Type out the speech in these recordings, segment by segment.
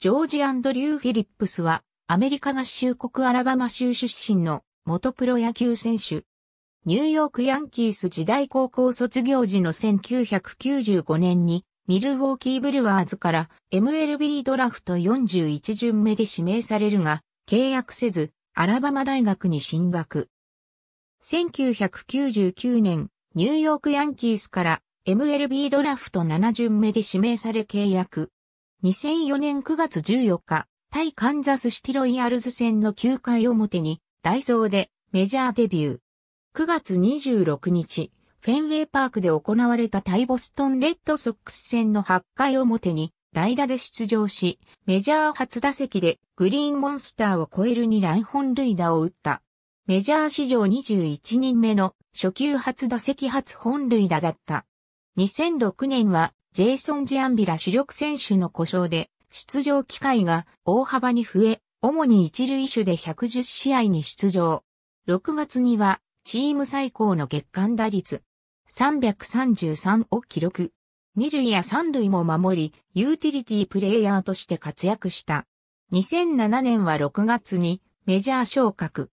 ジョージ・アンドリュー・フィリップスは、アメリカ合衆国アラバマ州出身の元プロ野球選手。ニューヨークヤンキース時代高校卒業時の1995年に、ミルウォーキーブルワーズから MLB ドラフト41巡目で指名されるが、契約せず、アラバマ大学に進学。1999年、ニューヨークヤンキースから MLB ドラフト7巡目で指名され契約。2004年9月14日、対カンザスシティロイヤルズ戦の9回表に、ダイソーでメジャーデビュー。9月26日、フェンウェイパークで行われた対ボストンレッドソックス戦の8回表に、代打で出場し、メジャー初打席でグリーンモンスターを超える2乱本塁打を打った。メジャー史上21人目の初級初打席初本塁打だった。2006年はジェイソン・ジアンビラ主力選手の故障で、出場機会が大幅に増え、主に一塁手で110試合に出場。6月には、チーム最高の月間打率、333を記録。二塁や三塁も守り、ユーティリティプレイヤーとして活躍した。2007年は6月にメジャー昇格。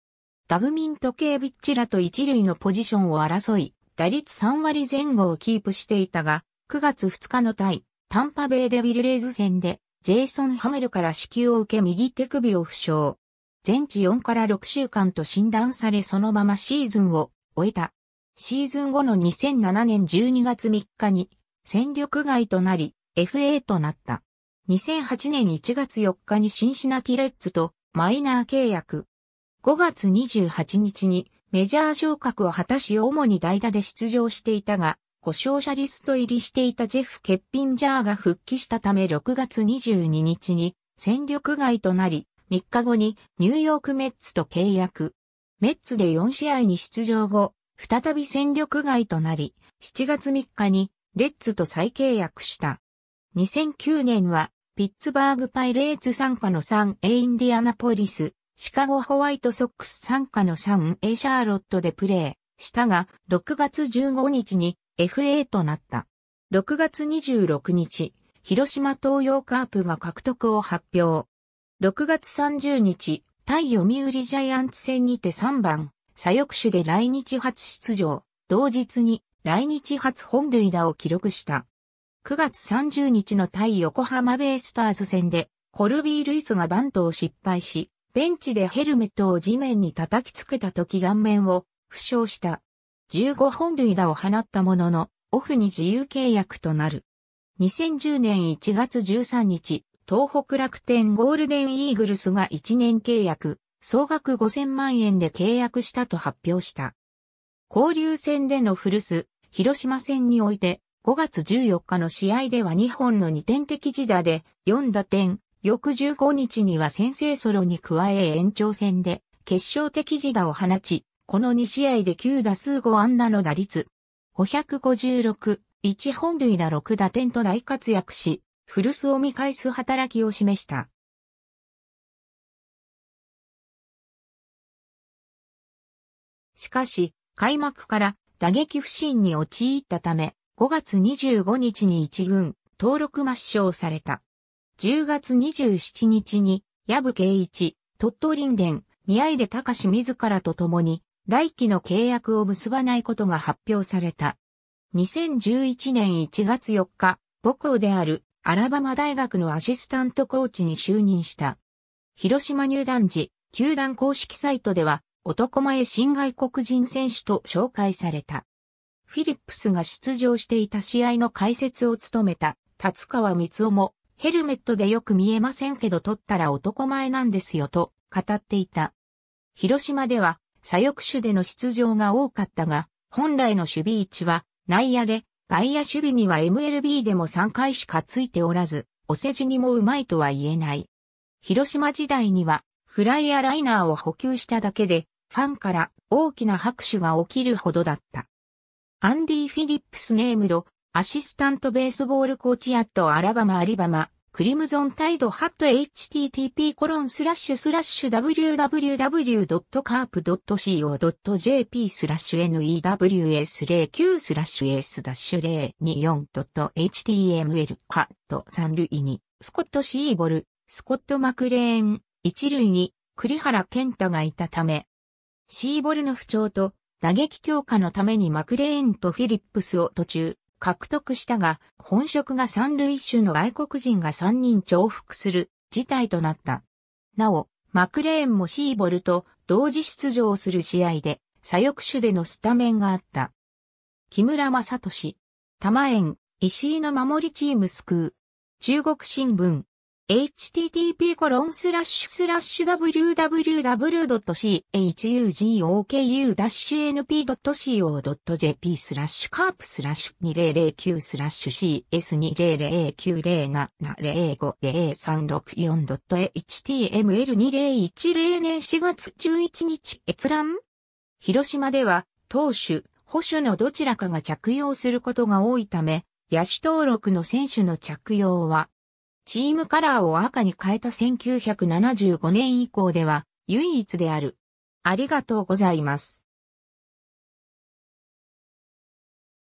ダグミント・ケービッチらと一塁のポジションを争い、打率3割前後をキープしていたが、9月2日の対、タンパベイデビルレイズ戦で、ジェイソン・ハメルから支給を受け右手首を負傷。全治4から6週間と診断されそのままシーズンを終えた。シーズン後の2007年12月3日に戦力外となり FA となった。2008年1月4日にシンシナティレッツとマイナー契約。5月28日にメジャー昇格を果たし主に代打で出場していたが、故障者リスト入りしていたジェフ・ケッピンジャーが復帰したため6月22日に戦力外となり、3日後にニューヨークメッツと契約。メッツで4試合に出場後、再び戦力外となり、7月3日にレッツと再契約した。2009年はピッツバーグパイレーツ参加の 3A インディアナポリス、シカゴホワイトソックス参加の 3A シャーロットでプレーしたが、6月15日に FA となった。6月26日、広島東洋カープが獲得を発表。6月30日、対読売ジャイアンツ戦にて3番、左翼手で来日初出場、同日に来日初本塁打を記録した。9月30日の対横浜ベイスターズ戦で、コルビー・ルイスがバントを失敗し、ベンチでヘルメットを地面に叩きつけた時顔面を負傷した。15本塁打を放ったものの、オフに自由契約となる。2010年1月13日、東北楽天ゴールデンイーグルスが1年契約、総額5000万円で契約したと発表した。交流戦での古巣、広島戦において、5月14日の試合では2本の2点的自打で4打点、翌15日には先制ソロに加え延長戦で決勝的自打を放ち、この2試合で9打数5安打の打率。556、1本塁打6打点と大活躍し、古巣を見返す働きを示した。しかし、開幕から打撃不振に陥ったため、5月25日に一軍登録抹消された。10月27日に、矢部圭一、鳥取林伝、宮出隆自らと共に来期の契約を結ばないことが発表された。2011年1月4日、母校であるアラバマ大学のアシスタントコーチに就任した。広島入団時、球団公式サイトでは男前新外国人選手と紹介された。フィリップスが出場していた試合の解説を務めた達川光夫もヘルメットでよく見えませんけど取ったら男前なんですよと語っていた。広島では左翼手での出場が多かったが、本来の守備位置は内野で、外野守備には MLB でも3回しかついておらず、お世辞にもうまいとは言えない。広島時代には、フライーライナーを補給しただけで、ファンから大きな拍手が起きるほどだった。アンディ・フィリップスネームド、アシスタントベースボールコーチアットアラバマ・アリバマ、クリムゾンタイドハット http コロンスラッシュスラッシュ www.carp.co.jp スラッシュ news09 スラッシュ s ダッシュ 024.html ハット三類にスコット・シーボル、スコット・マクレーン、一類に栗原健太がいたため、シーボルの不調と打撃強化のためにマクレーンとフィリップスを途中獲得したが、本職が三塁手の外国人が3人重複する事態となった。なお、マクレーンもシーボルと同時出場する試合で、左翼手でのスタメンがあった。木村正俊、玉園、石井の守りチーム救う。中国新聞、http://www.chugokU-np.co.jp スラッシュカープスラッシュ2009スラッシュ CS200907050364.html2010 年4月11日閲覧広島では、投手、保守のどちらかが着用することが多いため、野手登録の選手の着用は、チームカラーを赤に変えた1975年以降では唯一である。ありがとうございます。